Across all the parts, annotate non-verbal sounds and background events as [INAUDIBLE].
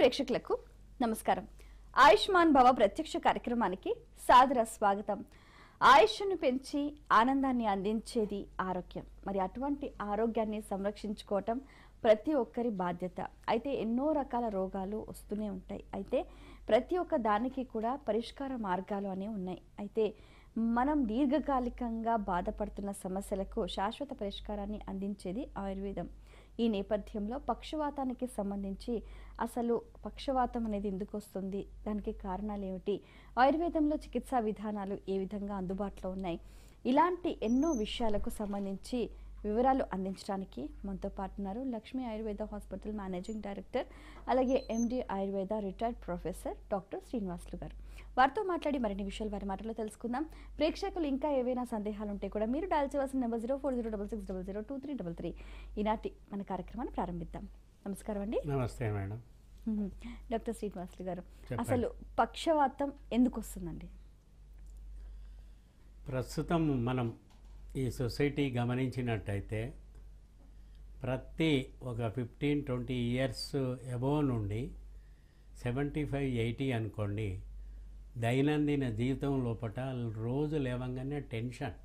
ప్రేక్షకులకు నమస్కారం ఆయుష్మాన్ భవ ప్రత్యక్ష కార్యక్రమానికి సాదర స్వాగతం ఆయుష్ను పెంచి ఆనందాన్ని అందించేది ఆరోగ్యం మరి అటువంటి ఆరోగ్యాన్ని సంరక్షించుకోవటం ప్రతి ఒక్కరి బాధ్యత అయితే ఎన్నో రకాల రోగాలు వస్తూనే ఉంటాయి అయితే ప్రతి ఒక్క దానికి కూడా పరిష్కార మార్గాలు అనేవి ఉన్నాయి అయితే మనం దీర్ఘకాలికంగా బాధపడుతున్న సమస్యలకు శాశ్వత పరిష్కారాన్ని అందించేది ఆయుర్వేదం ఈ నేపథ్యంలో పక్షవాతానికి సంబంధించి అసలు పక్షవాతం అనేది ఎందుకు వస్తుంది దానికి కారణాలు ఏమిటి ఆయుర్వేదంలో చికిత్సా విధానాలు ఏ విధంగా అందుబాటులో ఉన్నాయి ఇలాంటి ఎన్నో విషయాలకు సంబంధించి వివరాలు అందించడానికి మనతో పాటున్నారు Lakshmi Ayurveda hospital managing director అలాగే MD Ayurveda retired professor doctor Srinivasulu గారు వారితో మాట్లాడి మరిన్ని విషయాలు వారి మాటలో తెలుసుకుందాం ప్రేక్షకులు ఇంకా ఏవైనా సందేహాలు ఉంటే కూడా మీరు డాల్ చేయవలసిన number zero four zero double six double zero two three double three ఈనాటి మన కార్యక్రమాన్ని ప్రారంభిద్దాం నమస్కారం అండి నమస్తే మేడం డాక్టర్ శ్రీనివాసులు గారు అసలు పక్షవాతం ఎందుకు వస్తుందండి ప్రస్తుతం మనం ఈ సొసైటీ గమనించినట్టయితే ప్రతి ఒక ఫిఫ్టీన్ ట్వంటీ ఇయర్స్ ఎబో నుండి సెవెంటీ ఫైవ్ ఎయిటీ అనుకోండి దైనందిన జీవితం లోపల రోజు లేవంగానే టెన్షన్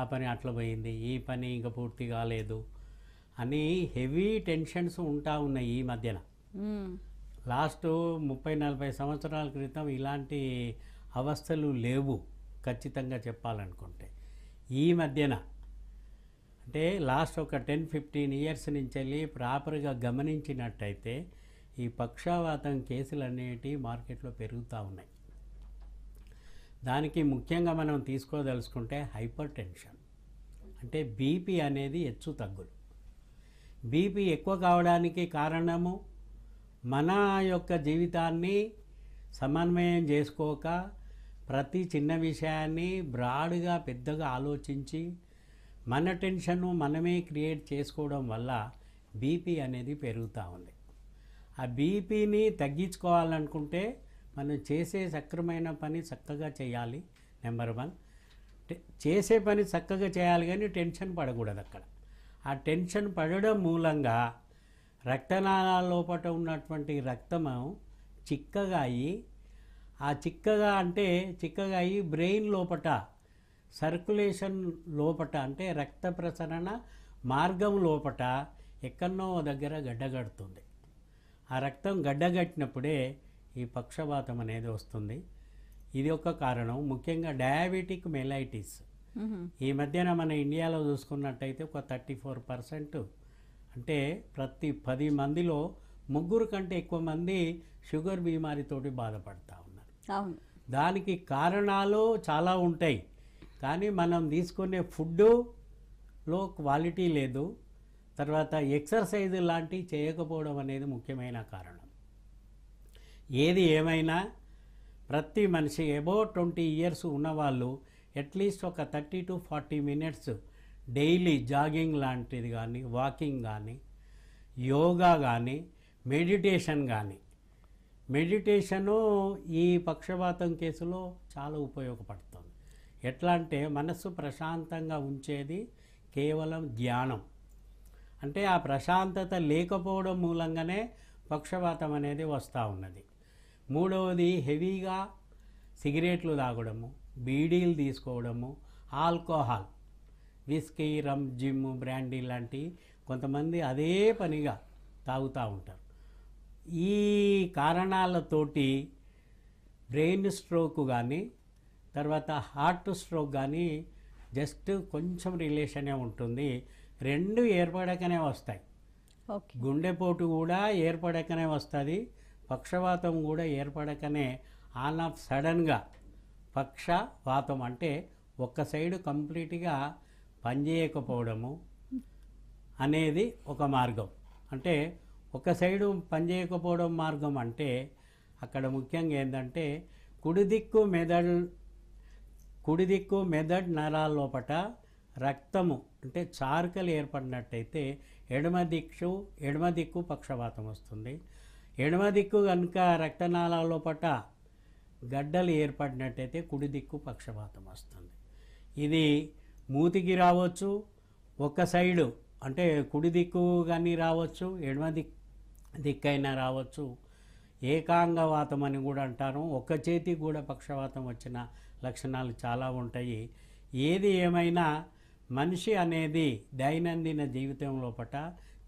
ఆ పని అట్లా పోయింది ఈ పని ఇంకా పూర్తి కాలేదు అని హెవీ టెన్షన్స్ ఉంటా ఉన్నాయి ఈ మధ్యన లాస్ట్ ముప్పై నలభై సంవత్సరాల క్రితం ఇలాంటి అవస్థలు లేవు ఖచ్చితంగా చెప్పాలనుకుంటే ఈ మధ్యన అంటే లాస్ట్ ఒక టెన్ ఫిఫ్టీన్ ఇయర్స్ నుంచి వెళ్ళి ప్రాపర్గా గమనించినట్టయితే ఈ పక్షవాతం కేసులు అనేటివి మార్కెట్లో పెరుగుతూ ఉన్నాయి దానికి ముఖ్యంగా మనం తీసుకోదలుచుకుంటే హైపర్ టెన్షన్ అంటే బీపీ అనేది హెచ్చు తగ్గులు బీపీ ఎక్కువ కావడానికి కారణము మన యొక్క జీవితాన్ని సమన్వయం చేసుకోక ప్రతి చిన్న విషయాన్ని బ్రాడ్గా పెద్దగా ఆలోచించి మన టెన్షన్ను మనమే క్రియేట్ చేసుకోవడం వల్ల బీపీ అనేది పెరుగుతూ ఉంది ఆ బీపీని తగ్గించుకోవాలనుకుంటే మనం చేసే సక్రమైన పని చక్కగా చేయాలి నెంబర్ వన్ చేసే పని చక్కగా చేయాలి కానీ టెన్షన్ పడకూడదు అక్కడ ఆ టెన్షన్ పడడం మూలంగా రక్తనాళాల లోపల ఉన్నటువంటి రక్తము చిక్కగా అయ్యి ఆ చిక్కగా అంటే చిక్కగా అయ్యి బ్రెయిన్ లోపట సర్కులేషన్ లోపట అంటే రక్త ప్రసరణ మార్గం లోపట ఎక్కన్నో దగ్గర గడ్డగడుతుంది ఆ రక్తం గడ్డగట్టినప్పుడే ఈ పక్షవాతం అనేది వస్తుంది ఇది ఒక కారణం ముఖ్యంగా డయాబెటిక్ మెలైటిస్ ఈ మధ్యన మన ఇండియాలో చూసుకున్నట్టయితే ఒక థర్టీ ఫోర్ పర్సెంట్ అంటే ప్రతి పది మందిలో ముగ్గురు కంటే ఎక్కువ మంది షుగర్ బీమారితోటి బాధపడతాం దానికి కారణాలు చాలా ఉంటాయి కానీ మనం తీసుకునే ఫుడ్లో క్వాలిటీ లేదు తర్వాత ఎక్సర్సైజ్ లాంటివి చేయకపోవడం అనేది ముఖ్యమైన కారణం ఏది ఏమైనా ప్రతి మనిషి ఎబో ట్వంటీ ఇయర్స్ ఉన్నవాళ్ళు అట్లీస్ట్ ఒక thirty to forty minutes daily jogging లాంటిది కానీ వాకింగ్ కానీ యోగా కానీ మెడిటేషన్ కానీ మెడిటేషను ఈ పక్షపాతం కేసులో చాలా ఉపయోగపడుతుంది ఎట్లా అంటే మనస్సు ప్రశాంతంగా ఉంచేది కేవలం ధ్యానం అంటే ఆ ప్రశాంతత లేకపోవడం మూలంగానే పక్షపాతం అనేది వస్తూ ఉన్నది మూడవది హెవీగా సిగరెట్లు తాగడము బీడీలు తీసుకోవడము alcohol whisky rum gin brandy లాంటి కొంతమంది అదే పనిగా తాగుతూ ఉంటారు ఈ కారణాలతోటి బ్రెయిన్ స్ట్రోక్ కానీ తర్వాత హార్ట్ స్ట్రోక్ కానీ జస్ట్ కొంచెం రిలేషనే ఉంటుంది రెండు ఏర్పడకనే వస్తాయి గుండెపోటు కూడా ఏర్పడకనే వస్తుంది పక్షవాతం కూడా ఏర్పడకనే ఆన్ ఆఫ్ సడన్గా పక్షవాతం అంటే ఒక్క సైడు కంప్లీట్గా పనిచేయకపోవడము అనేది ఒక మార్గం అంటే ఒక సైడు పనిచేయకపోవడం మార్గం అంటే అక్కడ ముఖ్యంగా ఏంటంటే కుడిదిక్కు మెదడు కుడిదిక్కు మెదడు నరాల లోపట రక్తము అంటే చారుకలు ఏర్పడినట్టయితే ఎడమ దిక్కు ఎడమ దిక్కు పక్షపాతం వస్తుంది ఎడమ దిక్కు కనుక రక్తనాళాల లోపట గడ్డలు ఏర్పడినట్టయితే కుడి దిక్కు పక్షపాతం వస్తుంది ఇది మూతికి రావచ్చు ఒక సైడు అంటే కుడి దిక్కు కానీ రావచ్చు ఎడమ దిక్కు దిక్కైనా రావచ్చు ఏకాంగవాతం అని కూడా అంటారు ఒక్క చేతి కూడా పక్షవాతం వచ్చిన లక్షణాలు చాలా ఉంటాయి ఏది ఏమైనా మనిషి అనేది దైనందిన జీవితం లోపల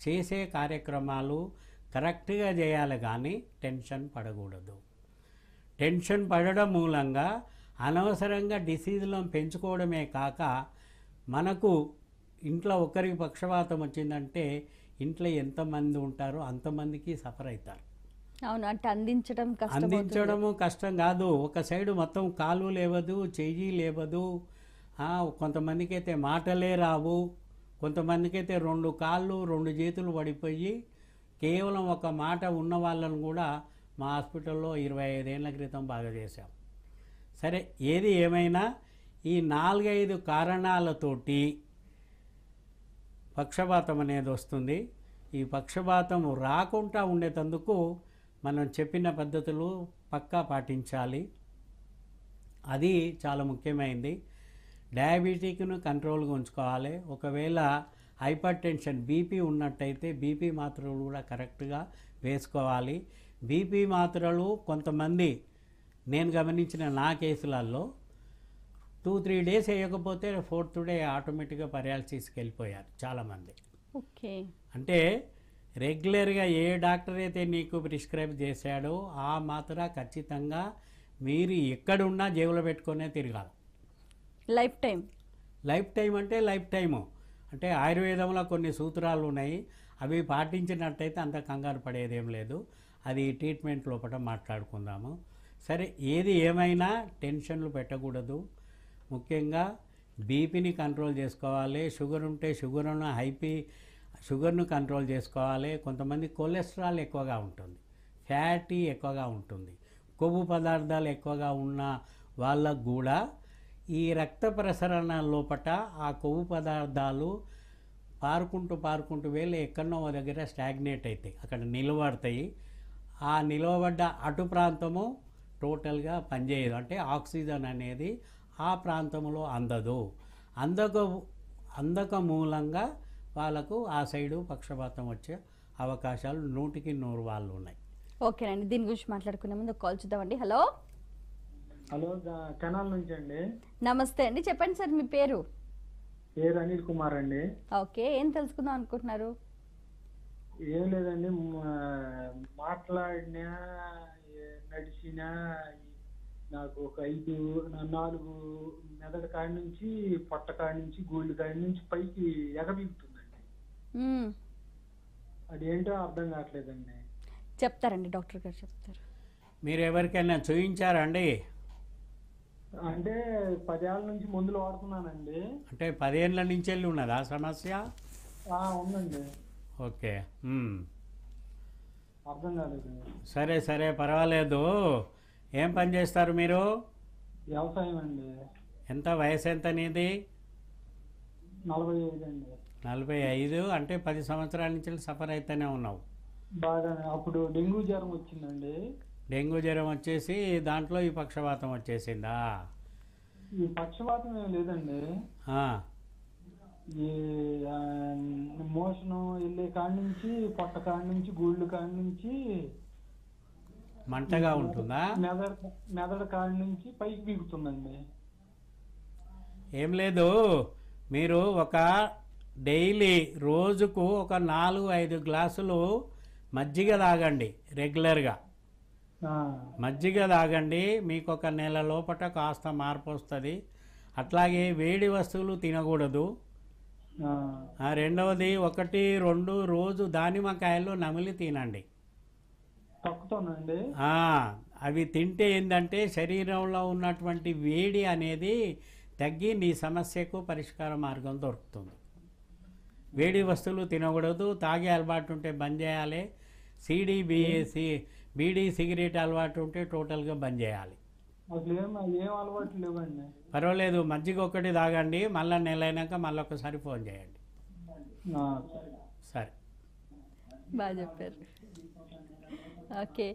చేసే కార్యక్రమాలు కరెక్ట్గా చేయాలి కానీ టెన్షన్ పడకూడదు టెన్షన్ పడడం మూలంగా అనవసరంగా డిసీజులను పెంచుకోవడమే కాక మనకు ఇంట్లో ఒకరికి పక్షపాతం వచ్చిందంటే ఇంట్లో ఎంతమంది ఉంటారో అంతమందికి సఫర్ అవుతారు అవును అంటే అందించడం కష్టం అందించడము కష్టం కాదు ఒక సైడ్ మొత్తం కాలు లేవదు చెయ్యి లేవదు కొంతమందికి అయితే మాటలే రావు కొంతమందికి అయితే రెండు కాళ్ళు రెండు చేతులు పడిపోయి కేవలం ఒక మాట ఉన్న వాళ్ళను కూడా మా హాస్పిటల్లో ఇరవై ఐదేళ్ల క్రితం బాగా చేశాం సరే ఏది ఏమైనా ఈ నాలుగైదు కారణాలతోటి పక్షపాతం అనేది వస్తుంది ఈ పక్షపాతం రాకుండా ఉండేటందుకు మనం చెప్పిన పద్ధతులు పక్కా పాటించాలి అది చాలా ముఖ్యమైనది డయాబెటిక్ను కంట్రోల్గా ఉంచుకోవాలి ఒకవేళ హైపర్ టెన్షన్ బీపీ ఉన్నట్టయితే బీపీ మాత్రలు కూడా కరెక్ట్గా వేసుకోవాలి బీపీ మాత్రలు కొంతమంది నేను గమనించిన నా కేసులలో టూ త్రీ డేస్ వేయకపోతే ఫోర్త్ డే ఆటోమేటిక్గా పరాలసిస్కి వెళ్ళిపోయారు చాలామంది ఓకే అంటే రెగ్యులర్గా ఏ డాక్టర్ అయితే నీకు ప్రిస్క్రైబ్ చేశాడో ఆ మాత్ర ఖచ్చితంగా మీరు ఎక్కడున్నా జేబులో పెట్టుకునే తిరగాలి లైఫ్ టైం లైఫ్ టైం అంటే లైఫ్ టైము అంటే ఆయుర్వేదంలో కొన్ని సూత్రాలు ఉన్నాయి అవి పాటించినట్టయితే అంత కంగారు పడేదేం లేదు అది ట్రీట్మెంట్ లోపల మాట్లాడుకుందాము సరే ఏది ఏమైనా టెన్షన్లు పెట్టకూడదు ముఖ్యంగా బీపీని కంట్రోల్ చేసుకోవాలి షుగర్ ఉంటే షుగర్ను హైపీ షుగర్ను కంట్రోల్ చేసుకోవాలి కొంతమంది కొలెస్ట్రాల్ ఎక్కువగా ఉంటుంది ఫ్యాటీ ఎక్కువగా ఉంటుంది కొవ్వు పదార్థాలు ఎక్కువగా ఉన్న వాళ్ళకు కూడా ఈ రక్త ప్రసరణ లోపట ఆ కొవ్వు పదార్థాలు పారుకుంటూ పారుకుంటూ వెళ్ళి ఎక్కడో దగ్గర స్టాగ్నేట్ అవుతాయి అక్కడ నిలబడతాయి ఆ నిలవబడ్డ అటు ప్రాంతము టోటల్గా పనిచేయదు అంటే ఆక్సిజన్ అనేది ఆ ప్రాంతంలో అందదు అందక అందక మూలంగా వాళ్ళకు ఆ సైడు పక్షపాతం వచ్చే అవకాశాలు నూటికి నూరు వాళ్ళు ఉన్నాయి ఓకేనండి దీని గురించి మాట్లాడుకునే ముందు కాల్ చూద్దామండి హలో హలో కెనాల్ నుంచి అండి నమస్తే అండి చెప్పండి సార్ మీ పేరు పేరు అనిల్ కుమార్ అండి ఓకే ఏం తెలుసుకుందాం అనుకుంటున్నారు ఏం లేదండి మాట్లాడినా నడిచినా నాకు ఒక ఐదు నాలుగు మెదడు కాడి నుంచి పొట్ట కాడి నుంచి గోల్డ్ కాడి నుంచి పైకి ఎగబిగుతుందండి అది ఏంటో అర్థం కావట్లేదండి చెప్తారండి డాక్టర్ గారు చెప్తారు మీరు ఎవరికైనా చూయించారండి అంటే పదేళ్ళ నుంచి మందులు వాడుతున్నానండి అంటే పదేళ్ళ నుంచి వెళ్ళి ఉన్నదా సమస్య ఉందండి ఓకే అర్థం కాలేదు సరే సరే పర్వాలేదు ఏం పని చేస్తారు మీరు వ్యవసాయం అండి ఎంత వయసు ఎంత అనేది నలభై ఐదు అండి నలభై ఐదు అంటే పది సంవత్సరాల నుంచి సఫర్ అయితేనే ఉన్నావు బాగా అప్పుడు డెంగ్యూ జ్వరం వచ్చిందండి డెంగ్యూ జ్వరం వచ్చేసి దాంట్లో ఈ పక్షవాతం వచ్చేసిందా ఈ పక్షవాతం ఏం లేదండి ఈ మోషను వెళ్ళే కాడి నుంచి పొట్ట కాడి నుంచి గూళ్ళు కాడి నుంచి మంటగా ఉంటుందా మెదడు మెదడు నుంచి పైకి పీకుతుందండి ఏం లేదు మీరు ఒక డైలీ రోజుకు ఒక నాలుగు ఐదు గ్లాసులు మజ్జిగ తాగండి రెగ్యులర్గా మజ్జిగ తాగండి మీకు ఒక నెల లోపల కాస్త మార్పు వస్తుంది అట్లాగే వేడి వస్తువులు తినకూడదు రెండవది ఒకటి రెండు రోజు దానిమ్మకాయలు నమిలి తినండి అవి తింటే ఏంటంటే శరీరంలో ఉన్నటువంటి వేడి అనేది తగ్గి నీ సమస్యకు పరిష్కార మార్గం దొరుకుతుంది వేడి వస్తువులు తినకూడదు తాగే అలవాటు ఉంటే బంద్ చేయాలి సీడీ బిఏసి బీడీ సిగరెట్ అలవాటు ఉంటే టోటల్గా బంద్ చేయాలి పర్వాలేదు మజ్జిగ ఒక్కటి తాగండి మళ్ళీ నెల అయినాక మళ్ళీ ఒకసారి ఫోన్ చేయండి సరే బాగా చెప్పారు ఓకే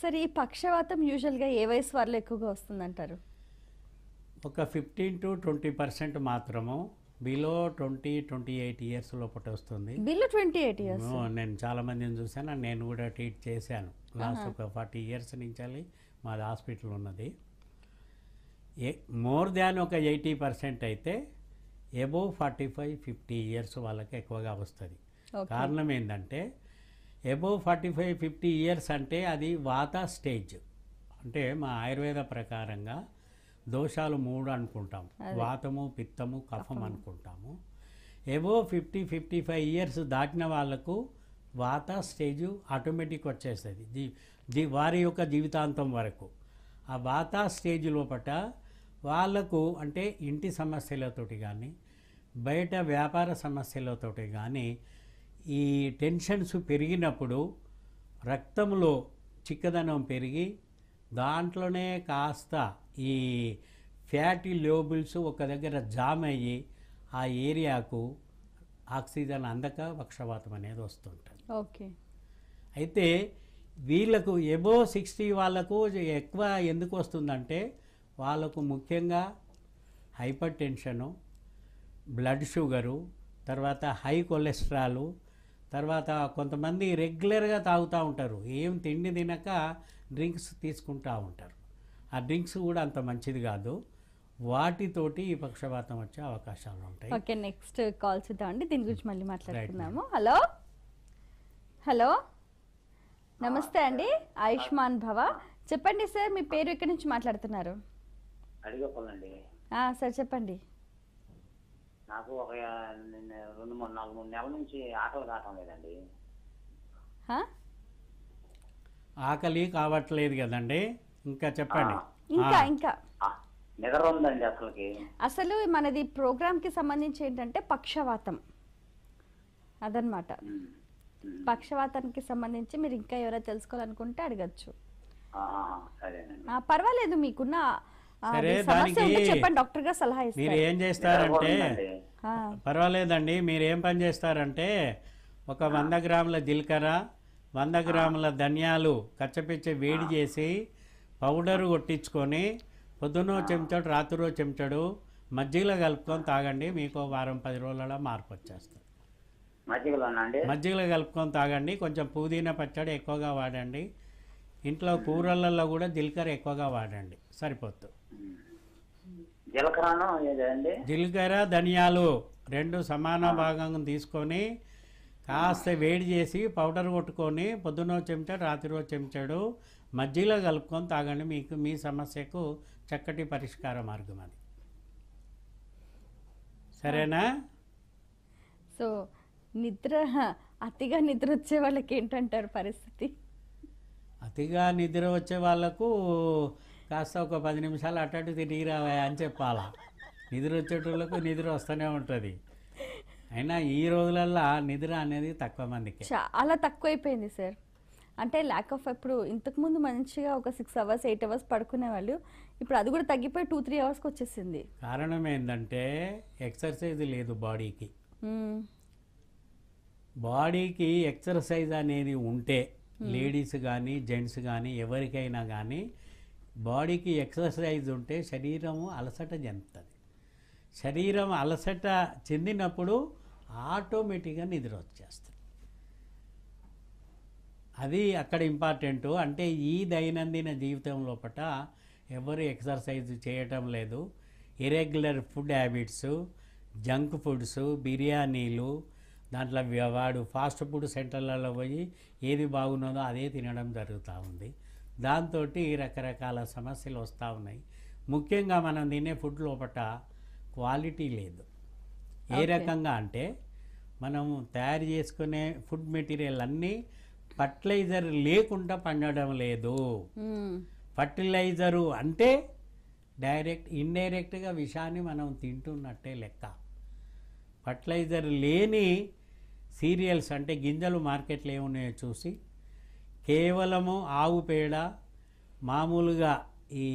సరే ఈ పక్షవాతం యూజువల్గా ఏ వయసు వాళ్ళు ఎక్కువగా వస్తుందంటారు ఒక ఫిఫ్టీన్ టు ట్వంటీ పర్సెంట్ మాత్రము below twenty twenty eight years లోపల వస్తుంది బిలో ట్వంటీ ఎయిట్ ఇయర్స్ నేను చాలా మందిని చూశాను నేను కూడా ట్రీట్ చేశాను లాస్ట్ ఒక ఫార్టీ ఇయర్స్ నుంచి మాది హాస్పిటల్ ఉన్నది ఏ మోర్ దాన్ ఒక ఎయిటీ పర్సెంట్ అయితే above forty five fifty years వాళ్ళకి ఎక్కువగా వస్తుంది కారణం ఏంటంటే above forty five fifty years అంటే అది వాత స్టేజ్ అంటే మా ఆయుర్వేద ప్రకారంగా దోషాలు మూడు అనుకుంటాం వాతము పిత్తము కఫం అనుకుంటాము above fifty fifty five years దాటిన వాళ్ళకు వాత స్టేజ్ ఆటోమేటిక్ వచ్చేస్తుంది ది వారి యొక్క జీవితాంతం వరకు ఆ వాత స్టేజ్ లోపల వాళ్ళకు అంటే ఇంటి సమస్యలతోటి కానీ బయట వ్యాపార సమస్యలతోటి కానీ ఈ టెన్షన్స్ పెరిగినప్పుడు రక్తంలో చిక్కదనం పెరిగి దాంట్లోనే కాస్త ఈ ఫ్యాటీ లోబుల్స్ ఒక దగ్గర జామ్ అయ్యి ఆ ఏరియాకు ఆక్సిజన్ అందక వక్షపాతం అనేది వస్తుంటుంది ఓకే అయితే వీళ్ళకు ఎబో సిక్స్టీ వాళ్ళకు ఎక్కువ ఎందుకు వస్తుందంటే వాళ్ళకు ముఖ్యంగా హైపర్ టెన్షను బ్లడ్ షుగరు తర్వాత హై కొలెస్ట్రాలు తర్వాత కొంతమంది రెగ్యులర్గా తాగుతూ ఉంటారు ఏం తిండి తినక డ్రింక్స్ తీసుకుంటూ ఉంటారు ఆ డ్రింక్స్ కూడా అంత మంచిది కాదు వాటితోటి ఈ పక్షపాతం వచ్చే అవకాశాలు ఉంటాయి ఓకే నెక్స్ట్ కాల్ చూద్దాం అండి దీని గురించి మళ్ళీ మాట్లాడుతున్నాము హలో హలో నమస్తే అండి ఆయుష్మాన్ భవ చెప్పండి సార్ మీ పేరు ఎక్కడి నుంచి మాట్లాడుతున్నారు సార్ చెప్పండి నాకు ఒక రెండు మూడు నాలుగు మూడు నెలల నుంచి ఆకలి కావటం లేదండి ఆకలి కావట్లేదు కదండి ఇంకా చెప్పండి ఇంకా ఇంకా నిద్ర ఉందండి అసలుకి అసలు మనది ప్రోగ్రామ్ కి సంబంధించి ఏంటంటే పక్షవాతం అదనమాట పక్షవాతానికి సంబంధించి మీరు ఇంకా ఎవరైనా తెలుసుకోవాలనుకుంటే అడగచ్చు పర్వాలేదు మీకున్న సరే దానికి మీరు ఏం చేస్తారంటే పర్వాలేదండి మీరు ఏం పని చేస్తారంటే ఒక వంద గ్రాముల జీలకర్ర వంద గ్రాముల ధనియాలు కచ్చపిచ్చి వేడి చేసి పౌడర్ కొట్టించుకొని పొద్దున్న చెంచాడు రాత్రిలో చెంచాడు మజ్జిగలో కలుపుకొని తాగండి మీకు వారం పది రోజులలో మార్పు వచ్చేస్తుంది మజ్జిగలో కలుపుకొని తాగండి కొంచెం పుదీనా పచ్చడి ఎక్కువగా వాడండి ఇంట్లో కూరలలో కూడా జీలకర్ర ఎక్కువగా వాడండి సరిపోతుంది జీలకర్ర ధనియాలు రెండు సమాన భాగం తీసుకొని కాస్త వేడి చేసి పౌడర్ కొట్టుకొని పొద్దున్న చెంచాడు రాత్రి రోజు చెంచాడు మజ్జిగలో కలుపుకొని తాగండి మీకు మీ సమస్యకు చక్కటి పరిష్కార మార్గం అది సరేనా సో నిద్ర అతిగా నిద్ర వచ్చే వాళ్ళకి ఏంటంటారు పరిస్థితి అతిగా నిద్ర వచ్చే వాళ్ళకు కాస్త ఒక పది నిమిషాలు అటు తిరిగి రావా అని చెప్పాల నిద్ర వచ్చేటోళ్ళకు నిద్ర వస్తూనే ఉంటుంది అయినా ఈ రోజులల్లో నిద్ర అనేది తక్కువ మందికి చాలా తక్కువైపోయింది సార్ అంటే ల్యాక్ ఆఫ్ ఇప్పుడు ఇంతకుముందు మంచిగా ఒక సిక్స్ అవర్స్ ఎయిట్ అవర్స్ పడుకునే వాళ్ళు ఇప్పుడు అది కూడా తగ్గిపోయి టూ త్రీ అవర్స్కి వచ్చేసింది కారణం ఏంటంటే ఎక్సర్సైజ్ లేదు బాడీకి బాడీకి ఎక్సర్సైజ్ అనేది ఉంటే లేడీస్ కానీ జెంట్స్ కానీ ఎవరికైనా కానీ బాడీకి ఎక్సర్సైజ్ ఉంటే శరీరము అలసట చెందుతుంది శరీరం అలసట చెందినప్పుడు ఆటోమేటిక్గా నిద్ర వచ్చేస్తుంది అది అక్కడ ఇంపార్టెంట్ అంటే ఈ దైనందిన జీవితం లోపల ఎవరు ఎక్సర్సైజ్ చేయటం లేదు irregular food habits junk foods బిర్యానీలు దాంట్లో వాడు ఫాస్ట్ ఫుడ్ సెంటర్లలో పోయి ఏది బాగున్నదో అదే తినడం జరుగుతూ ఉంది దాంతో రకరకాల సమస్యలు వస్తూ ఉన్నాయి ముఖ్యంగా మనం తినే ఫుడ్ లోపట క్వాలిటీ లేదు ఏ రకంగా అంటే మనం తయారు చేసుకునే ఫుడ్ మెటీరియల్ అన్నీ ఫర్టిలైజర్ లేకుండా పండడం లేదు ఫర్టిలైజరు అంటే డైరెక్ట్ ఇండైరెక్ట్గా విషాన్ని మనం తింటున్నట్టే లెక్క ఫర్టిలైజర్ లేని సీరియల్స్ అంటే గింజలు మార్కెట్లో ఏమున్నాయో చూసి కేవలము ఆవు పేడ మామూలుగా ఈ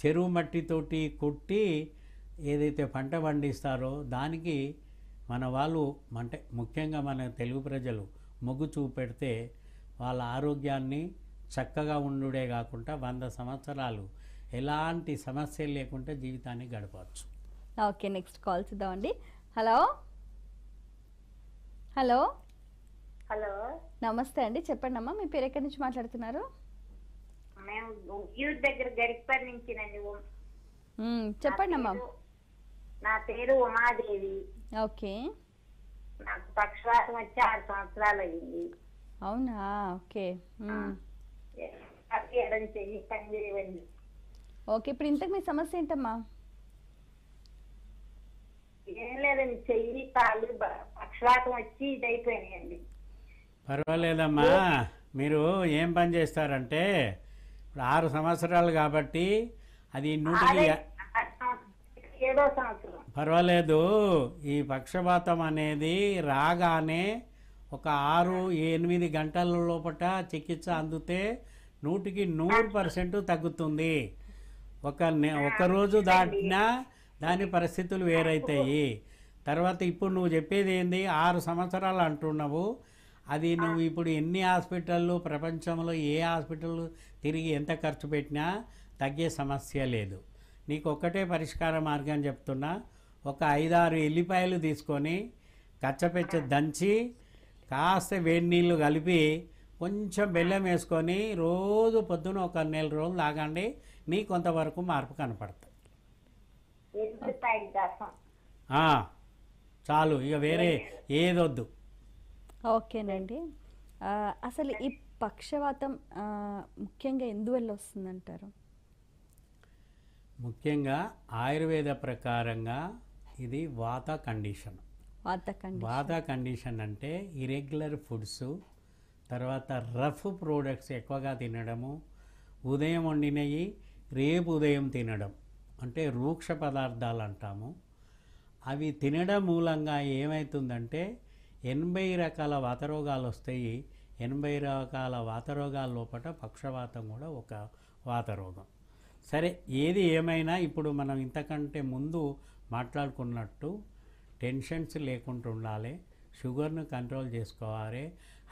చెరువు మట్టితోటి కొట్టి ఏదైతే పంట పండిస్తారో దానికి మన వాళ్ళు అంటే ముఖ్యంగా మన తెలుగు ప్రజలు మొగ్గు చూపెడితే వాళ్ళ ఆరోగ్యాన్ని చక్కగా ఉండుడే కాకుండా వంద సంవత్సరాలు ఎలాంటి సమస్యలు లేకుండా జీవితాన్ని గడపవచ్చు ఓకే నెక్స్ట్ కాల్ చూద్దామండి హలో హలో హలో నమస్తే అండి చెప్పండి అమ్మా మీ పేరు ఎక్కడి నుంచి మాట్లాడుతున్నారు మేము యూత్ దగ్గర గడిపర్ నుంచినండి చెప్పండి అమ్మా నా పేరు ఉమాదేవి ఓకే నాకు పక్షవాతం వచ్చి ఆరు సంవత్సరాలు అయింది అవునా ఓకే ఓకే ఇప్పుడు ఇంతకు మీ సమస్య ఏంటమ్మా ఏం లేదండి చెయ్యి పాలు పక్షవాతం వచ్చి ఇదైపోయినాయండి పర్వాలేదమ్మా మీరు ఏం పని చేస్తారంటే ఇప్పుడు ఆరు సంవత్సరాలు కాబట్టి అది నూటికి పర్వాలేదు ఈ పక్షపాతం అనేది రాగానే ఒక ఆరు ఎనిమిది గంటల లోపల చికిత్స అందితే నూటికి నూరు పర్సెంట్ తగ్గుతుంది ఒక ఒకరోజు దాటినా దాని పరిస్థితులు వేరైతాయి తర్వాత ఇప్పుడు నువ్వు చెప్పేది ఏంది ఆరు సంవత్సరాలు అంటున్నావు అది నువ్వు ఇప్పుడు ఎన్ని హాస్పిటళ్ళు ప్రపంచంలో ఏ హాస్పిటల్ తిరిగి ఎంత ఖర్చు పెట్టినా తగ్గే సమస్య లేదు నీకు ఒక్కటే పరిష్కార మార్గం చెప్తున్నా ఒక ఐదారు ఎల్లిపాయలు తీసుకొని కచ్చపెచ్చ దంచి కాస్త వేడి నీళ్ళు కలిపి కొంచెం బెల్లం వేసుకొని రోజు పొద్దున ఒక నెల రోజులు తాగండి నీ కొంతవరకు మార్పు కనపడుతుంది చాలు ఇక వేరే ఏదొద్దు ఓకేనండి అసలు ఈ పక్షవాతం ముఖ్యంగా ఎందువల్ల వస్తుందంటారు ముఖ్యంగా ఆయుర్వేద ప్రకారంగా ఇది వాత కండిషన్ వాత కండిషన్ వాత కండిషన్ అంటే ఇరెగ్యులర్ ఫుడ్స్ తర్వాత రఫ్ ప్రోడక్ట్స్ ఎక్కువగా తినడము ఉదయం వండినవి రేపు ఉదయం తినడం అంటే రూక్ష పదార్థాలు అంటాము అవి తినడం మూలంగా ఏమవుతుందంటే ఎనభై రకాల వాతరోగాలు వస్తాయి ఎనభై రకాల వాతరోగాల లోపల పక్షవాతం కూడా ఒక వాతరోగం సరే ఏది ఏమైనా ఇప్పుడు మనం ఇంతకంటే ముందు మాట్లాడుకున్నట్టు టెన్షన్స్ లేకుండా ఉండాలి షుగర్ను కంట్రోల్ చేసుకోవాలి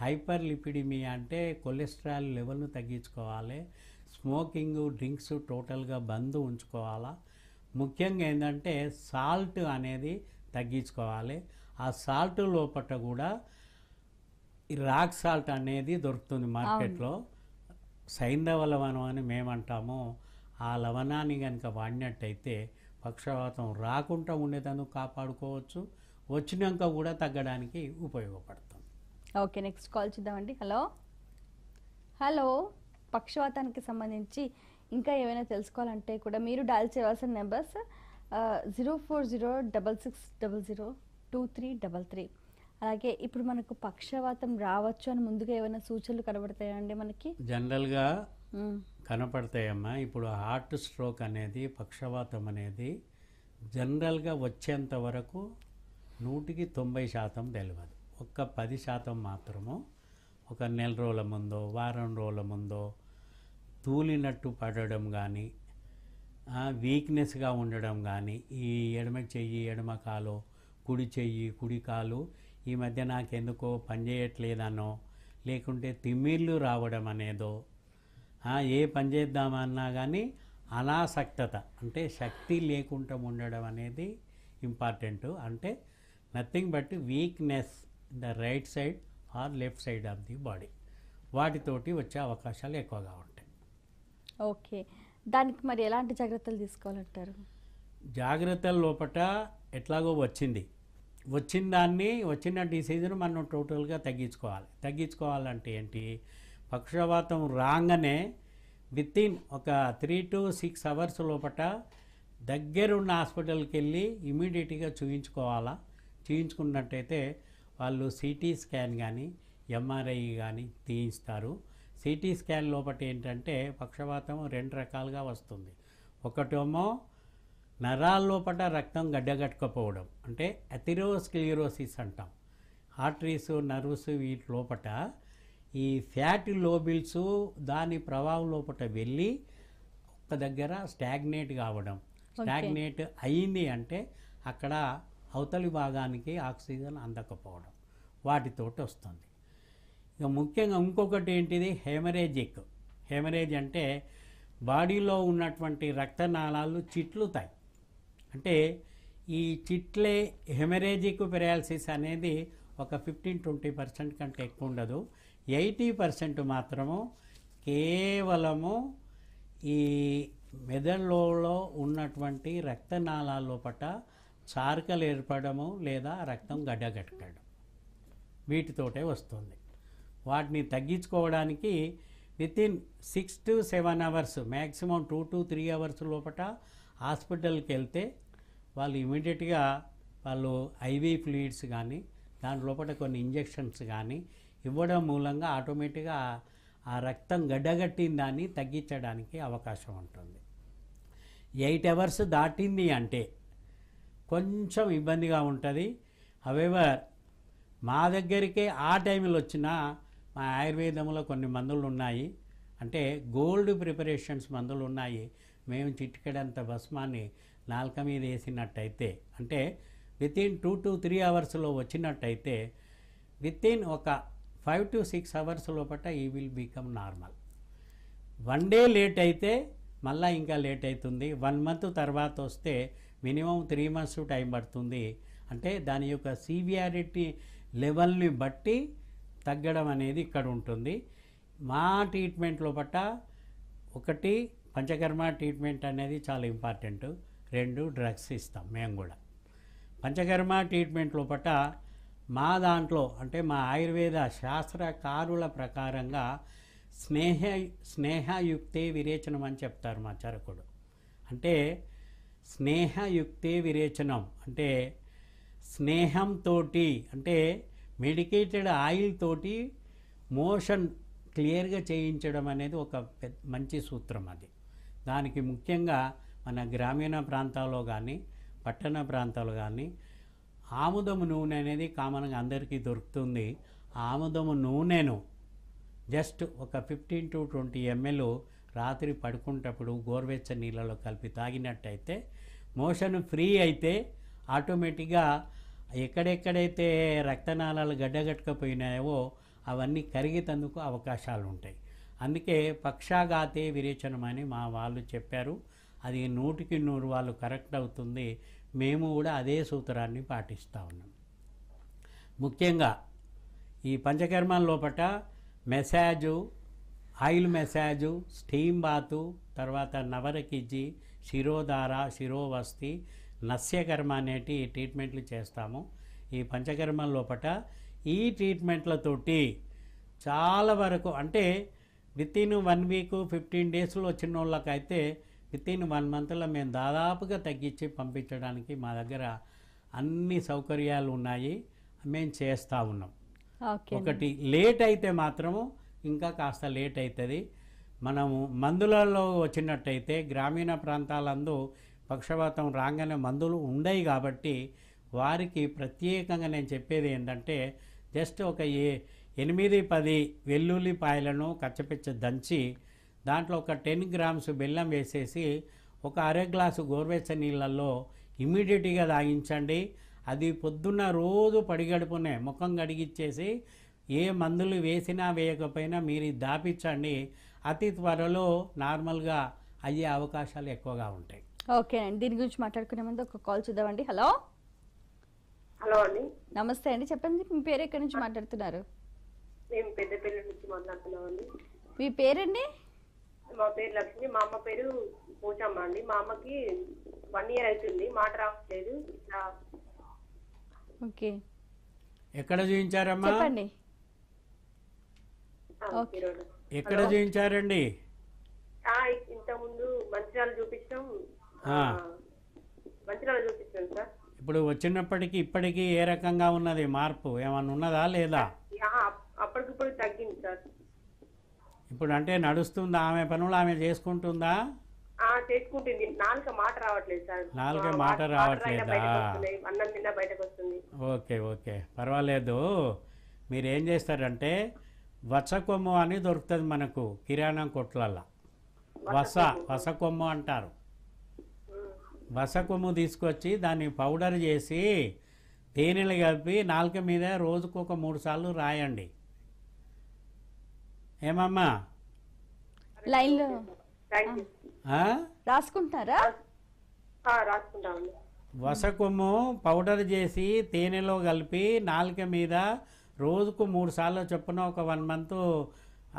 హైపర్ లిపిడిమియా అంటే కొలెస్ట్రాల్ లెవెల్ను తగ్గించుకోవాలి స్మోకింగ్ డ్రింక్స్ టోటల్గా బంద్ ఉంచుకోవాలా ముఖ్యంగా ఏంటంటే సాల్ట్ అనేది తగ్గించుకోవాలి ఆ సాల్ట్ లోపల కూడా ఈ రాక్ సాల్ట్ అనేది దొరుకుతుంది మార్కెట్లో సైంధవ లవణం అని మేమంటాము ఆ లవణాన్ని కనుక వాడినట్టయితే పక్షవాతం రాకుండా ఉండేదాన్ని కాపాడుకోవచ్చు వచ్చినాక కూడా తగ్గడానికి ఉపయోగపడుతుంది ఓకే నెక్స్ట్ కాల్ చూద్దామండి హలో హలో పక్షవాతానికి సంబంధించి ఇంకా ఏమైనా తెలుసుకోవాలంటే కూడా మీరు డాల్ చేయవలసిన numbers zero four zero double six double zero two three double three అలాగే ఇప్పుడు మనకు పక్షవాతం రావచ్చు అని ముందుగా ఏమైనా సూచనలు కనబడతాయండి మనకి జనరల్గా కనపడతాయమ్మా ఇప్పుడు హార్ట్ స్ట్రోక్ అనేది పక్షవాతం అనేది జనరల్గా వచ్చేంత వరకు నూటికి తొంభై శాతం తెలియదు ఒక్క పది శాతం మాత్రము ఒక నెల రోజుల ముందో వారం రోజుల ముందో తూలినట్టు పడడం కానీ వీక్నెస్గా ఉండడం కానీ ఈ ఎడమ చెయ్యి ఎడమ కాలో కుడి చెయ్యి కుడి కాలు ఈ మధ్య నాకెందుకో పనిచేయట్లేదనో లేకుంటే తిమ్మిళ్ళు రావడం అనేదో ఏ పని చేద్దామన్నా కానీ అనాసక్తత అంటే శక్తి లేకుండా ఉండడం అనేది ఇంపార్టెంట్ అంటే nothing but weakness the right side or left side of the body వాటితోటి వచ్చే అవకాశాలు ఎక్కువగా ఉంటాయి ఓకే దానికి మరి ఎలాంటి జాగ్రత్తలు తీసుకోవాలంటారు జాగ్రత్తల లోపల ఎట్లాగో వచ్చింది వచ్చిన దాన్ని వచ్చినట్టు ఈ సీజన్ మనం టోటల్గా తగ్గించుకోవాలి తగ్గించుకోవాలంటే ఏంటి పక్షవాతం రాగానే వితిన్ ఒక త్రీ టు సిక్స్ అవర్స్ లోపల దగ్గరున్న హాస్పిటల్కి వెళ్ళి ఇమీడియట్గా చూయించుకోవాలా చూయించుకున్నట్టయితే వాళ్ళు సిటీ స్కాన్ కానీ ఎంఆర్ఐ కానీ తీయిస్తారు సిటీ స్కాన్ లోపల ఏంటంటే పక్షవాతం రెండు రకాలుగా వస్తుంది ఒకటేమో లోపల రక్తం గడ్డగట్టుకపోవడం అంటే అథిరోస్క్లిరోసిస్ అంటాం ఆర్టరీస్ నర్వ్స్ వీటి లోపట ఈ ఫ్యాట్ లోబిల్స్ దాని ప్రభావం లోపట వెళ్ళి ఒక్క దగ్గర స్టాగ్నేట్ కావడం స్టాగ్నేట్ అయింది అంటే అక్కడ అవతలి భాగానికి ఆక్సిజన్ అందకపోవడం వాటితోటి వస్తుంది ఇక ముఖ్యంగా ఇంకొకటి ఏంటిది హెమరేజిక్ హెమరేజ్ అంటే బాడీలో ఉన్నటువంటి రక్తనాళాలు చిట్లుతాయి అంటే ఈ చిట్లే హెమరేజిక్ పెరాలసిస్ అనేది ఒక ఫిఫ్టీన్ ట్వంటీ పర్సెంట్ కంటే ఎక్కువ ఉండదు ఎయిటీ పర్సెంట్ మాత్రము కేవలము ఈ మెదడులో ఉన్నటువంటి రక్తనాళాల లోపల చార్కలు ఏర్పడము లేదా రక్తం గడ్డగట్టడం వీటితోటే వస్తుంది వాటిని తగ్గించుకోవడానికి within six to seven hours maximum two to three hours లోపల హాస్పిటల్కి వెళ్తే వాళ్ళు ఇమీడియట్గా వాళ్ళు ఐవీ ఫ్లూయిడ్స్ కానీ దాని లోపల కొన్ని ఇంజెక్షన్స్ కానీ ఇవ్వడం మూలంగా ఆటోమేటిక్గా ఆ రక్తం గడ్డగట్టిన దాన్ని తగ్గించడానికి అవకాశం ఉంటుంది ఎయిట్ అవర్స్ దాటింది అంటే కొంచెం ఇబ్బందిగా ఉంటుంది అవేవర్ మా దగ్గరికే ఆ టైంలో వచ్చిన మా ఆయుర్వేదంలో కొన్ని మందులు ఉన్నాయి అంటే గోల్డ్ ప్రిపరేషన్స్ మందులు ఉన్నాయి మేము చిటికెడంత భస్మాన్ని నాలుక మీద వేసినట్టయితే అంటే within two to three అవర్స్లో వచ్చినట్టయితే విత్ ఇన్ ఒక ఫైవ్ టు సిక్స్ అవర్స్ లోపల ఈ will become normal one day late అయితే మళ్ళీ ఇంకా లేట్ అవుతుంది వన్ మంత్ తర్వాత వస్తే మినిమం త్రీ మంత్స్ టైం పడుతుంది అంటే దాని యొక్క సీవియారిటీ లెవెల్ని బట్టి తగ్గడం అనేది ఇక్కడ ఉంటుంది మా ట్రీట్మెంట్లో పట్ట ఒకటి పంచకర్మ ట్రీట్మెంట్ అనేది చాలా ఇంపార్టెంట్ రెండు డ్రగ్స్ ఇస్తాం మేము కూడా పంచకర్మ ట్రీట్మెంట్ లోపట మా దాంట్లో అంటే మా ఆయుర్వేద శాస్త్రకారుల ప్రకారంగా స్నేహ స్నేహయుక్తే విరేచనం అని చెప్తారు మా చరకుడు అంటే స్నేహయుక్తే విరేచనం అంటే స్నేహంతో అంటే మెడికేటెడ్ ఆయిల్ తోటి మోషన్ క్లియర్గా చేయించడం అనేది ఒక మంచి సూత్రం అది దానికి ముఖ్యంగా మన గ్రామీణ ప్రాంతాల్లో కానీ పట్టణ ప్రాంతాలు కానీ ఆముదము నూనె అనేది కామన్గా అందరికీ దొరుకుతుంది ఆముదము నూనెను జస్ట్ ఒక ఫిఫ్టీన్ టు ట్వంటీ ఎంఎల్ రాత్రి పడుకుంటప్పుడు గోర్వెచ్చ నీళ్ళలో కలిపి తాగినట్టయితే మోషన్ ఫ్రీ అయితే ఆటోమేటిక్గా ఎక్కడెక్కడైతే రక్తనాళాలు గడ్డగట్టుకపోయినాయో అవన్నీ కరిగితందుకు అవకాశాలు ఉంటాయి అందుకే పక్షాఘాతే విరేచనం అని మా వాళ్ళు చెప్పారు అది నూటికి నూరు వాళ్ళు కరెక్ట్ అవుతుంది మేము కూడా అదే సూత్రాన్ని పాటిస్తూ ఉన్నాం ముఖ్యంగా ఈ పంచకర్మాల లోపట మెసాజు ఆయిల్ మెసాజు స్టీమ్ బాతు తర్వాత నవరకిజ్జి శిరోధార శిరోవస్తి నస్యకర్మ అనేటి ట్రీట్మెంట్లు చేస్తాము ఈ పంచకర్మల లోపట ఈ ట్రీట్మెంట్లతోటి చాలా వరకు అంటే within one week fifteen డేస్లో వచ్చిన వాళ్ళకైతే విత్ ఇన్ వన్ మంత్లో మేము దాదాపుగా తగ్గించి పంపించడానికి మా దగ్గర అన్ని సౌకర్యాలు ఉన్నాయి మేము చేస్తూ ఉన్నాం ఒకటి లేట్ అయితే మాత్రము ఇంకా కాస్త లేట్ అవుతుంది మనము మందులలో వచ్చినట్టయితే గ్రామీణ ప్రాంతాలందు పక్షపాతం రాగానే మందులు ఉండయి కాబట్టి వారికి ప్రత్యేకంగా నేను చెప్పేది ఏంటంటే జస్ట్ ఒక ఏ ఎనిమిది పది వెల్లుల్లిపాయలను కచ్చపిచ్చ దంచి దాంట్లో ఒక టెన్ గ్రామ్స్ బెల్లం వేసేసి ఒక అర గ్లాసు గోరువెచ్చ నీళ్ళల్లో ఇమీడియట్గా తాగించండి అది పొద్దున్న రోజు పడిగడుపునే ముఖం కడిగిచ్చేసి ఏ మందులు వేసినా వేయకపోయినా మీరు దాపించండి అతి త్వరలో నార్మల్గా అయ్యే అవకాశాలు ఎక్కువగా ఉంటాయి ఓకే అండి దీని గురించి మాట్లాడుకునే ముందు ఒక కాల్ చూద్దామండి హలో హలో అండి నమస్తే అండి చెప్పండి మీ పేరు ఎక్కడి నుంచి మాట్లాడుతున్నారు మేము పెద్దపల్లి నుంచి మాట్లాడుతున్నామండి మీ పేరండి మా పేరు లక్ష్మి మా అమ్మ పేరు పోచమ్మ అండి మా అమ్మకి వన్ ఇయర్ అవుతుంది మాట రావట్లేదు ఇట్లా ఓకే ఎక్కడ చూపించారమ్మా చెప్పండి ఎక్కడ చూపించారండి ఆ, ఇంతకుముందు మంచిరాలు చూపించాం మంచిరాలు ఆ, చూపించాం సార్ ఇప్పుడు వచ్చినప్పటికీ ఇప్పటికీ ఏ రకంగా ఉన్నది మార్పు ఏమన్నా ఉన్నదా లేదా అప్పటికిప్పుడు తగ్గింది సార్ ఇప్పుడు అంటే నడుస్తుందా ఆమె పనులు ఆమె చేసుకుంటుందా చేసుకుంటుంది నాలుక మాట రావట్లేదు సార్ నాలుక మాట రావట్లేదా అన్నం బయటకు వస్తుంది ఓకే ఓకే పర్వాలేదు మీరు ఏం చేస్తారంటే వస కొమ్ము అని దొరుకుతుంది మనకు కిరాణం కొట్లల్లో వస వస కొమ్ము అంటారు వస కొమ్ము తీసుకొచ్చి దాన్ని పౌడర్ చేసి తేనెలు కలిపి నాలుక మీద రోజుకు ఒక మూడు సార్లు రాయండి ఏమమ్మా లైన్ రాసుకుంటారా వసకుము పౌడర్ చేసి తేనెలో కలిపి నాలుక మీద రోజుకు మూడు సార్లు చొప్పున ఒక వన్ మంత్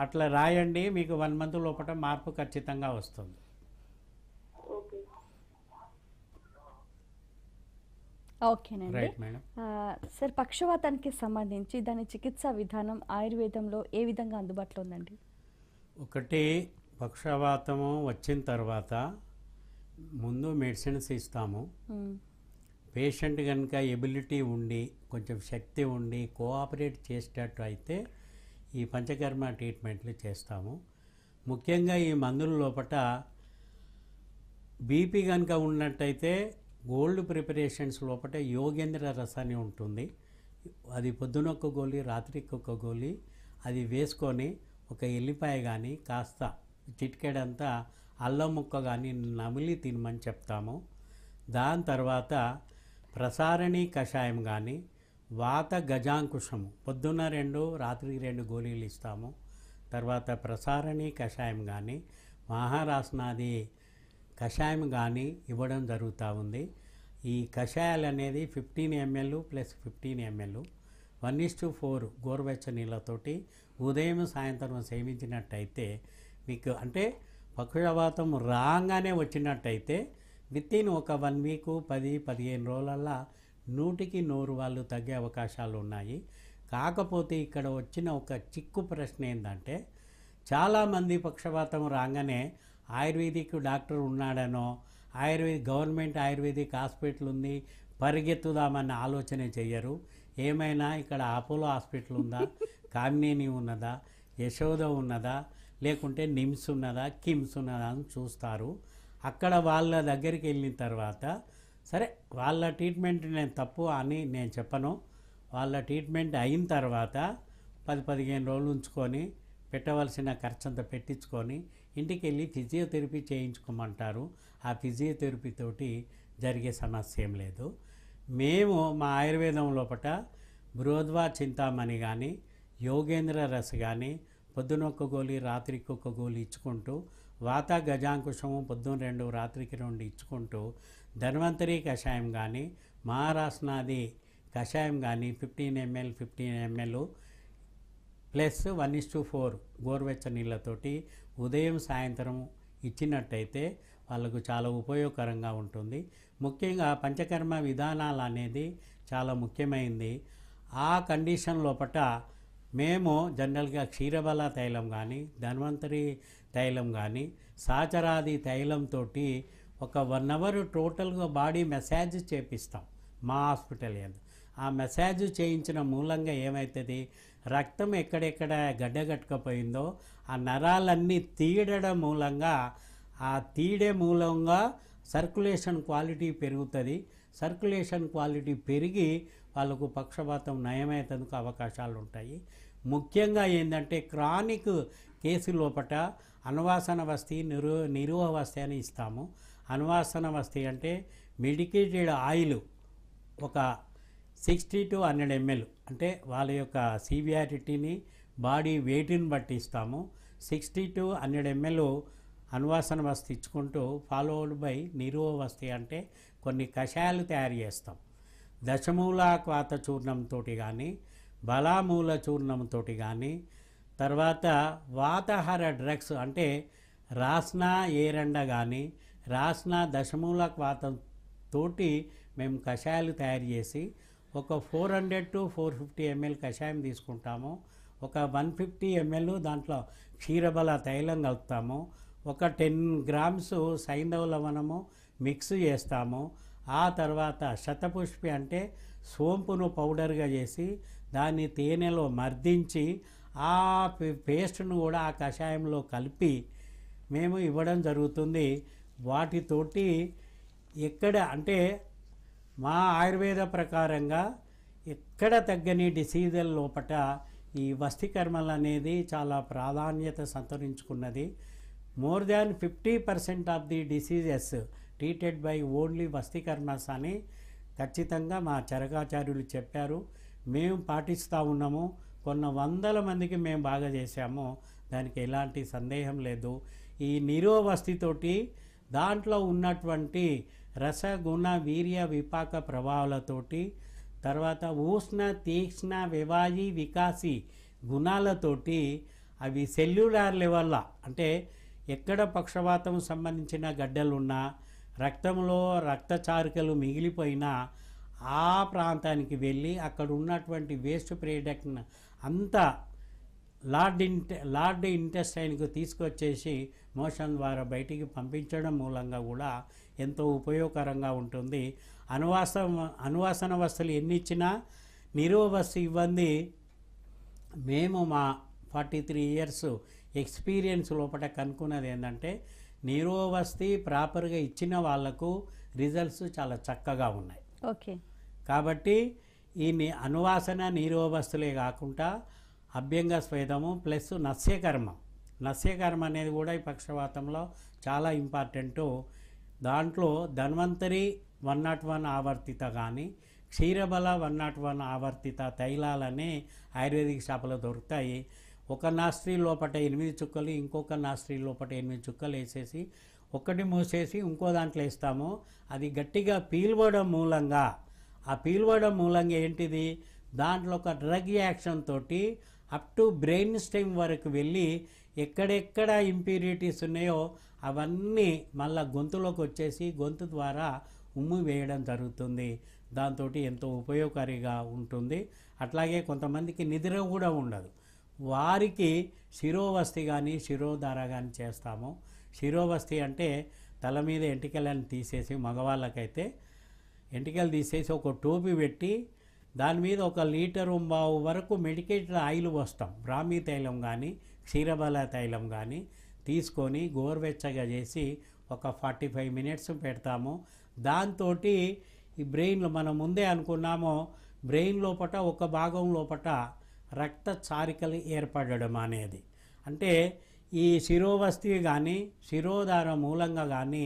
అట్లా రాయండి మీకు వన్ మంత్ లోపల మార్పు ఖచ్చితంగా వస్తుంది ఓకేనండి సార్ పక్షవాతానికి సంబంధించి దాని చికిత్సా విధానం ఆయుర్వేదంలో ఏ విధంగా అందుబాటులో ఉందండి ఒకటి పక్షవాతము వచ్చిన తర్వాత ముందు మెడిసిన్స్ ఇస్తాము పేషెంట్ కనుక ఎబిలిటీ ఉండి కొంచెం శక్తి ఉండి కోఆపరేట్ చేసేటట్టు అయితే ఈ పంచకర్మ ట్రీట్మెంట్లు చేస్తాము ముఖ్యంగా ఈ మందుల లోపల బీపీ కనుక ఉన్నట్టయితే గోల్డ్ ప్రిపరేషన్స్ లోపల యోగేంద్ర రసాన్ని ఉంటుంది అది పొద్దునొక్క గోళీ రాత్రికి ఒక గోళీ అది వేసుకొని ఒక ఎల్లిపాయ కానీ కాస్త చిట్కేడంతా అల్లం ముక్క కానీ నమిలి తినమని చెప్తాము దాని తర్వాత ప్రసారణీ కషాయం కానీ వాత గజాంకుశము పొద్దున్న రెండు రాత్రి రెండు గోళీలు ఇస్తాము తర్వాత ప్రసారణీ కషాయం కానీ మహారాసనాది కషాయం కానీ ఇవ్వడం జరుగుతూ ఉంది ఈ కషాయాలు అనేది fifteen ML plus fifteen ML one is to four గోరువెచ్చ నీళ్ళతోటి ఉదయం సాయంత్రం సేవించినట్టయితే మీకు అంటే పక్షవాతం రాగానే వచ్చినట్టయితే విత్ ఇన్ ఒక వన్ వీక్ పది పదిహేను రోజులల్లా నూటికి నూరు వాళ్ళు తగ్గే అవకాశాలు ఉన్నాయి కాకపోతే ఇక్కడ వచ్చిన ఒక చిక్కు ప్రశ్న ఏంటంటే చాలామంది పక్షవాతం రాగానే ఆయుర్వేదిక్ డాక్టర్ ఉన్నాడనో ఆయుర్వేదిక్ గవర్నమెంట్ ఆయుర్వేదిక్ హాస్పిటల్ ఉంది పరిగెత్తుదామన్న ఆలోచన చెయ్యరు ఏమైనా ఇక్కడ అపోలో హాస్పిటల్ ఉందా [LAUGHS] కామినేని ఉన్నదా యశోద ఉన్నదా లేకుంటే నిమ్స్ ఉన్నదా కిమ్స్ ఉన్నదా అని చూస్తారు అక్కడ వాళ్ళ దగ్గరికి వెళ్ళిన తర్వాత సరే వాళ్ళ ట్రీట్మెంట్ నేను తప్పు అని నేను చెప్పను వాళ్ళ ట్రీట్మెంట్ అయిన తర్వాత పది పదిహేను రోజులు ఉంచుకొని పెట్టవలసిన అంతా పెట్టించుకొని ఇంటికి వెళ్ళి ఫిజియోథెరపీ చేయించుకోమంటారు ఆ ఫిజియోథెరపీ తోటి జరిగే సమస్య ఏం లేదు మేము మా ఆయుర్వేదం లోపల బృహద్వా చింతామణి కానీ యోగేంద్ర రస్ కానీ పొద్దున ఒక్క రాత్రికి ఒక్క గోలి ఇచ్చుకుంటూ వాత గజాంకుశము పొద్దున రెండు రాత్రికి రెండు ఇచ్చుకుంటూ ధన్వంతరి కషాయం కానీ మహారాష్ట్రాది కషాయం కానీ fifteen ML fifteen ML plus one is to four గోరువెచ్చ నీళ్ళతోటి ఉదయం సాయంత్రం ఇచ్చినట్టయితే వాళ్ళకు చాలా ఉపయోగకరంగా ఉంటుంది ముఖ్యంగా పంచకర్మ విధానాలు అనేది చాలా ముఖ్యమైంది ఆ కండిషన్ లోపల మేము జనరల్గా క్షీరబల తైలం కానీ ధన్వంతరి తైలం కానీ సాచరాది తైలంతో ఒక వన్ అవర్ టోటల్గా బాడీ మెసేజ్ చేపిస్తాం మా హాస్పిటల్ ఏదో ఆ మెసాజ్ చేయించిన మూలంగా ఏమవుతుంది రక్తం ఎక్కడెక్కడ గడ్డగట్టుకపోయిందో ఆ నరాలన్నీ తీయడం మూలంగా ఆ తీడే మూలంగా సర్క్యులేషన్ క్వాలిటీ పెరుగుతుంది సర్క్యులేషన్ క్వాలిటీ పెరిగి వాళ్ళకు పక్షపాతం నయమయ్యేందుకు అవకాశాలు ఉంటాయి ముఖ్యంగా ఏంటంటే క్రానిక్ కేసు లోపల అనువాసన వస్తి నిరూహ నిరోహవస్తి అని ఇస్తాము అనువాసన వస్తి అంటే మెడికేటెడ్ ఆయిల్ ఒక సిక్స్టీ టు హండ్రెడ్ ఎంఎల్ అంటే వాళ్ళ యొక్క సీవియారిటీని బాడీ వెయిట్ని బట్టి ఇస్తాము సిక్స్టీ టు హండ్రెడ్ ఎంఎల్ అనువాసన వస్తు ఇచ్చుకుంటూ ఫాలోడ్ బై వస్తు అంటే కొన్ని కషాయాలు తయారు చేస్తాం దశమూలాక్వాత చూర్ణంతో కానీ బలామూల చూర్ణంతో కానీ తర్వాత వాతహార డ్రగ్స్ అంటే రాసిన ఏరండ కానీ రాసిన దశమూలక వాతం తోటి మేము కషాయాలు తయారు చేసి ఒక four hundred to four fifty ML కషాయం తీసుకుంటాము ఒక వన్ ఫిఫ్టీ ఎంఎల్ దాంట్లో క్షీరబల తైలం కలుపుతాము ఒక టెన్ గ్రామ్స్ సైంధవ లవణము మిక్స్ చేస్తాము ఆ తర్వాత శతపుష్పి అంటే సోంపును పౌడర్గా చేసి దాన్ని తేనెలో మర్దించి ఆ పేస్ట్ను కూడా ఆ కషాయంలో కలిపి మేము ఇవ్వడం జరుగుతుంది వాటితోటి ఎక్కడ అంటే మా ఆయుర్వేద ప్రకారంగా ఎక్కడ తగ్గని డిసీజల లోపట ఈ కర్మలు అనేది చాలా ప్రాధాన్యత సంతరించుకున్నది more than fifty percent of the diseases treated by only karmas అని ఖచ్చితంగా మా చరకాచార్యులు చెప్పారు మేము పాటిస్తూ ఉన్నాము కొన్న వందల మందికి మేము బాగా చేశాము దానికి ఎలాంటి సందేహం లేదు ఈ వస్తితోటి దాంట్లో ఉన్నటువంటి రసగుణ వీర్య విపాక ప్రభావాలతోటి తర్వాత ఊష్ణ తీక్ష్ణ వివాయి వికాసి గుణాలతోటి అవి సెల్యులార్ లెవెల్ల అంటే ఎక్కడ పక్షవాతం సంబంధించిన గడ్డలున్నా రక్తంలో రక్తచారికలు మిగిలిపోయినా ఆ ప్రాంతానికి వెళ్ళి అక్కడ ఉన్నటువంటి వేస్ట్ ప్రేడక్ట్ అంతా లార్డ్ ఇంట లార్డ్ ఇంటెస్టైన్కు తీసుకొచ్చేసి మోషన్ ద్వారా బయటికి పంపించడం మూలంగా కూడా ఎంతో ఉపయోగకరంగా ఉంటుంది అనువాస అనువాసన వసతులు ఎన్ని ఇచ్చినా నిరువ బస్సు ఇబ్బంది మేము మా ఫార్టీ త్రీ ఇయర్స్ ఎక్స్పీరియన్స్ లోపల కనుక్కున్నది ఏంటంటే నిరోవస్తి ప్రాపర్గా ఇచ్చిన వాళ్లకు రిజల్ట్స్ చాలా చక్కగా ఉన్నాయి ఓకే కాబట్టి ఈ అనువాసన నీరోవస్తులే కాకుండా అభ్యంగ స్వేదము ప్లస్ నస్యకర్మ నస్యకర్మ అనేది కూడా ఈ పక్షవాతంలో చాలా ఇంపార్టెంటు దాంట్లో ధన్వంతరి వన్ నాట్ వన్ ఆవర్తిత కానీ క్షీరబల వన్ నాట్ వన్ ఆవర్తిత తైలాలని ఆయుర్వేదిక్ షాపులో దొరుకుతాయి ఒక నాస్త్రీ లోపట ఎనిమిది చుక్కలు ఇంకొక నాస్త్రీ లోపట ఎనిమిది చుక్కలు వేసేసి ఒకటి మూసేసి ఇంకో దాంట్లో వేస్తాము అది గట్టిగా పీల్వడం మూలంగా ఆ పీల్వడం మూలంగా ఏంటిది దాంట్లో ఒక డ్రగ్ యాక్షన్ తోటి అప్ టు బ్రెయిన్ స్టెమ్ వరకు వెళ్ళి ఎక్కడెక్కడ ఇంప్యూరిటీస్ ఉన్నాయో అవన్నీ మళ్ళీ గొంతులోకి వచ్చేసి గొంతు ద్వారా ఉమ్ము వేయడం జరుగుతుంది దాంతో ఎంతో ఉపయోగకారిగా ఉంటుంది అట్లాగే కొంతమందికి నిద్ర కూడా ఉండదు వారికి శిరోవస్తి కానీ శిరోధార కానీ చేస్తాము శిరోవస్తి అంటే తల మీద ఎంటికలను తీసేసి మగవాళ్ళకైతే ఎంటికలు తీసేసి ఒక టోపీ పెట్టి దాని మీద ఒక లీటరు వరకు మెడికేటెడ్ ఆయిల్ పోస్తాం బ్రాహ్మీ తైలం కానీ క్షీరబల తైలం కానీ తీసుకొని గోరువెచ్చగా చేసి ఒక ఫార్టీ ఫైవ్ మినిట్స్ పెడతాము దాంతో ఈ బ్రెయిన్లో మనం ముందే అనుకున్నామో బ్రెయిన్ లోపట ఒక భాగం లోపట రక్త చారికలు ఏర్పడడం అనేది అంటే ఈ శిరోవస్తి కానీ శిరోధార మూలంగా కానీ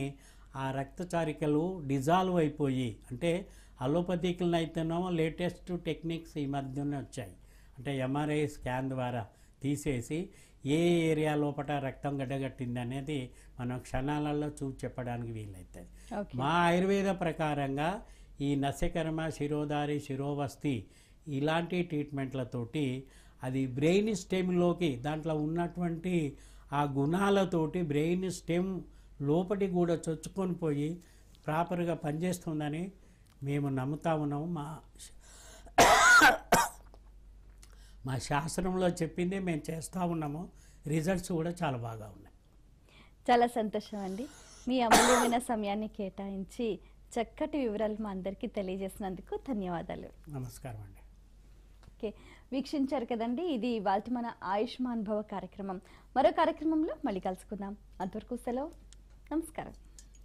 ఆ రక్తచారికలు డిజాల్వ్ అయిపోయి అంటే అలోపతికులను అయితేనేమో లేటెస్ట్ టెక్నిక్స్ ఈ మధ్యనే వచ్చాయి అంటే ఎంఆర్ఐ స్కాన్ ద్వారా తీసేసి ఏ ఏరియా లోపల రక్తం గడ్డగట్టింది అనేది మనం క్షణాలలో చూసి చెప్పడానికి వీలవుతుంది మా ఆయుర్వేద ప్రకారంగా ఈ నశకర్మ శిరోధారి శిరోవస్తి ఇలాంటి ట్రీట్మెంట్లతోటి అది బ్రెయిన్ స్టెమ్లోకి దాంట్లో ఉన్నటువంటి ఆ గుణాలతోటి బ్రెయిన్ స్టెమ్ లోపటి కూడా చొచ్చుకొని పోయి ప్రాపర్గా పనిచేస్తుందని మేము నమ్ముతా ఉన్నాము మా మా శాస్త్రంలో చెప్పింది మేము చేస్తూ ఉన్నాము రిజల్ట్స్ కూడా చాలా బాగా ఉన్నాయి చాలా సంతోషం అండి మీ అమూల్యమైన సమయాన్ని కేటాయించి చక్కటి వివరాలు మా అందరికీ తెలియజేసినందుకు ధన్యవాదాలు నమస్కారం అండి ఓకే వీక్షించారు కదండి ఇది వాళ్ళ మన ఆయుష్మాన్ భవ కార్యక్రమం మరో కార్యక్రమంలో మళ్ళీ కలుసుకుందాం అంతవరకు సెలవు నమస్కారం